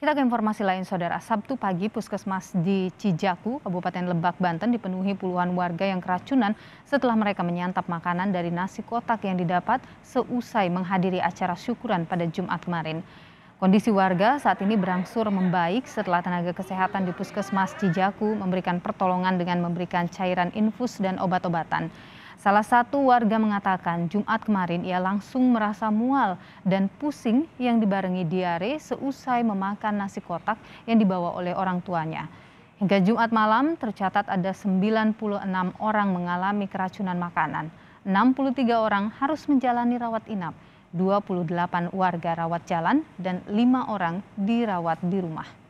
Kita ke informasi lain, Saudara. Sabtu pagi, puskesmas di Cijaku, Kabupaten Lebak, Banten dipenuhi puluhan warga yang keracunan setelah mereka menyantap makanan dari nasi kotak yang didapat seusai menghadiri acara syukuran pada Jumat kemarin. Kondisi warga saat ini berangsur membaik setelah tenaga kesehatan di puskesmas Cijaku memberikan pertolongan dengan memberikan cairan infus dan obat-obatan. Salah satu warga mengatakan Jumat kemarin ia langsung merasa mual dan pusing yang dibarengi diare seusai memakan nasi kotak yang dibawa oleh orang tuanya. Hingga Jumat malam tercatat ada 96 orang mengalami keracunan makanan. 63 orang harus menjalani rawat inap, 28 warga rawat jalan dan 5 orang dirawat di rumah.